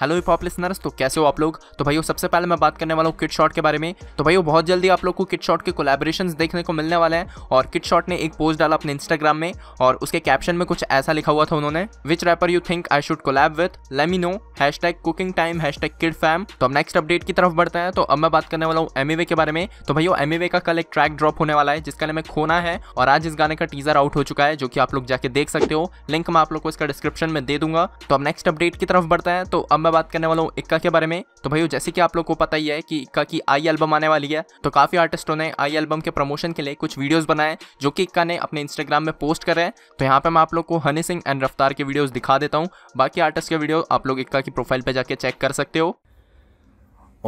hello hip hop listeners तो कैसे हो आप लोग तो भाई सबसे पहले मैं बात करने वाला हूँ किट शॉट के बारे में तो भाई बहुत जल्दी आप लोग को किट शॉट के कोलेब्रेशन देखने को मिलने वाले हैं और किट शॉट ने एक पोस्ट डाला अपने इंस्टाग्राम में और उसके कैप्शन में कुछ ऐसा लिखा हुआ था उन्होंने which rapper you think I should collab with lemme know hashtag cooking time hashtag kid fam तो अब नेक्स्ट अपडेट की तरफ बढ़ते हैं तो अब मैं बात करने वाला हूँ एम के बारे में तो भाई एम का कल एक ट्रैक ड्रॉप होने वाला है जिसका नाम है खोना है और आज इस गाने का टीजर आउट हो चुका है जो कि आप लोग जाके देख सकते हो लिंक मैं आप लोग को इसका डिस्क्रिप्शन में दे दूंगा तो अब नेक्स्ट अपडेट की तरफ बढ़ते हैं तो अब मैं बात करने वाला हूँ इक्का के बारे में तो भाई जैसे कि आप लोग को पता ही है कि इक्का की आई एल्बम आने वाली है तो काफ़ी आर्टिस्टों ने आई एल्बम के प्रमोशन के लिए कुछ वीडियोज़ बनाए जो कि इक्का ने अपने इंस्टाग्राम में पोस्ट करे तो यहाँ पे मैं आप लोग को हनी सिंह एंड रफ्तार के वीडियोज़ दिखा देता हूँ बाकी आर्टिस्ट के वीडियो आप लोग इक्का की प्रोफाइल पे जाके चेक कर सकते हो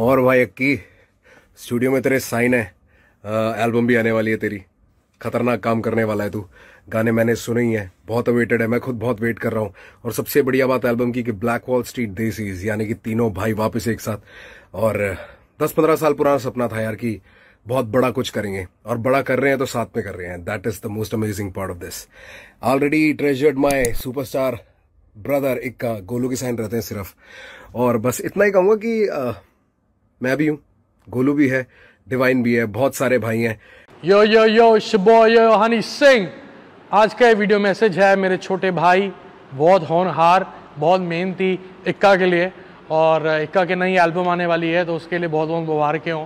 और भाई इक्की स्टूडियो में तेरे साइन है एल्बम भी आने वाली है तेरी खतरनाक काम करने वाला है तू गाने मैंने सुने ही हैं बहुत अवेटेड है मैं खुद बहुत वेट कर रहा हूँ और सबसे बढ़िया बात एल्बम की कि ब्लैक वॉल स्ट्रीट देसीज यानी कि तीनों भाई वापस एक साथ और दस पंद्रह साल पुराना सपना था यार कि बहुत बड़ा कुछ करेंगे और बड़ा कर रहे हैं तो साथ में कर रहे हैं that is the most amazing part of this already treasured my superstar brother Ikka Golu के साइन रहते हैं सिर्फ और बस इतना ही कहूंगा कि आ, मैं भी हूं गोलू भी है डिवाइन भी है बहुत सारे भाई हैं यो यो यो शिबो यो हनी सिंह आज का ये वीडियो मैसेज है मेरे छोटे भाई बहुत होनहार बहुत मेहनती इक्का के लिए और इक्का के नई एल्बम आने वाली है तो उसके लिए बहुत बहुत के हों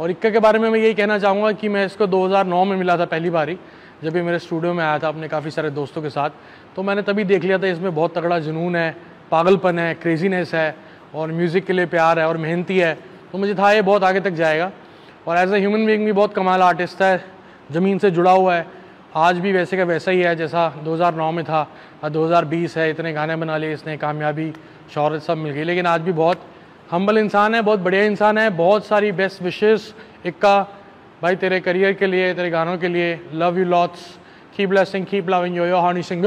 और इक्का के बारे में मैं यही कहना चाहूँगा कि मैं इसको 2009 में मिला था पहली बारी जब ये मेरे स्टूडियो में आया था अपने काफ़ी सारे दोस्तों के साथ तो मैंने तभी देख लिया था इसमें बहुत तगड़ा जुनून है पागलपन है क्रेजीनेस है और म्यूज़िक के लिए प्यार है और मेहनती है तो मुझे था ये बहुत आगे तक जाएगा और एज ए ह्यूमन बींग भी बहुत कमाल आर्टिस्ट है ज़मीन से जुड़ा हुआ है आज भी वैसे का वैसा ही है जैसा 2009 में था और 2020 है इतने गाने बना लिए इसने कामयाबी शहरत सब मिल गई लेकिन आज भी बहुत हम्बल इंसान है बहुत बढ़िया इंसान है बहुत सारी बेस्ट विशेस इक्का भाई तेरे करियर के लिए तेरे गानों के लिए love you lots keep blessing keep loving yo Honey Singh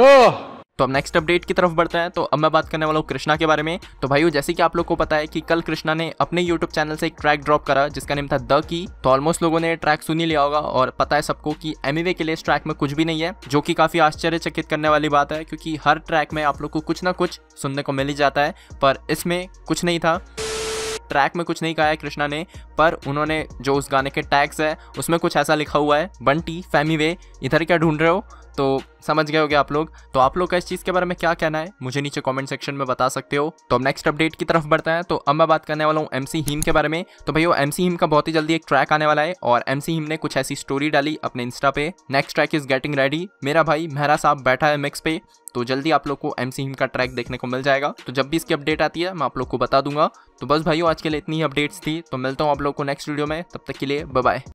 तो अब नेक्स्ट अपडेट की तरफ बढ़ते हैं तो अब मैं बात करने वाला हूँ कृष्णा के बारे में तो भाई जैसे कि आप लोग को पता है कि कल कृष्णा ने अपने यूट्यूब चैनल से एक ट्रैक ड्रॉप करा जिसका नेम था द की तो ऑलमोस्ट लोगों ने ट्रैक सुन ही लिया होगा और पता है सबको कि एम के लिए इस ट्रैक में कुछ भी नहीं है जो कि काफी आश्चर्यचकित करने वाली बात है क्योंकि हर ट्रैक में आप लोग को कुछ ना कुछ सुनने को मिल ही जाता है पर इसमें कुछ नहीं था ट्रैक में कुछ नहीं कहा है कृष्णा ने पर उन्होंने जो उस गाने के टैग्स है उसमें कुछ ऐसा लिखा हुआ है बंटी फैमी वे इधर क्या ढूंढ रहे हो तो समझ गए होगे आप लोग तो आप लोग का इस चीज़ के बारे में क्या कहना है मुझे नीचे कमेंट सेक्शन में बता सकते हो तो अब नेक्स्ट अपडेट की तरफ बढ़ते हैं तो अब मैं बात करने वाला हूँ एम हीम के बारे में तो भाई वो एम हीम का बहुत ही जल्दी एक ट्रैक आने वाला है और एम हीम ने कुछ ऐसी स्टोरी डाली अपने इंस्टा पे next track is getting ready मेरा भाई मेहरा साहब बैठा है मिक्स पे तो जल्दी आप लोग को एम हिम का ट्रैक देखने को मिल जाएगा तो जब भी इसकी अपडेट आती है मैं आप लोग को बता दूंगा तो बस भाइयों आज के लिए इतनी ही अपडेट्स थी तो मिलता हूँ आप लोग को नेक्स्ट वीडियो में तब तक के लिए बाय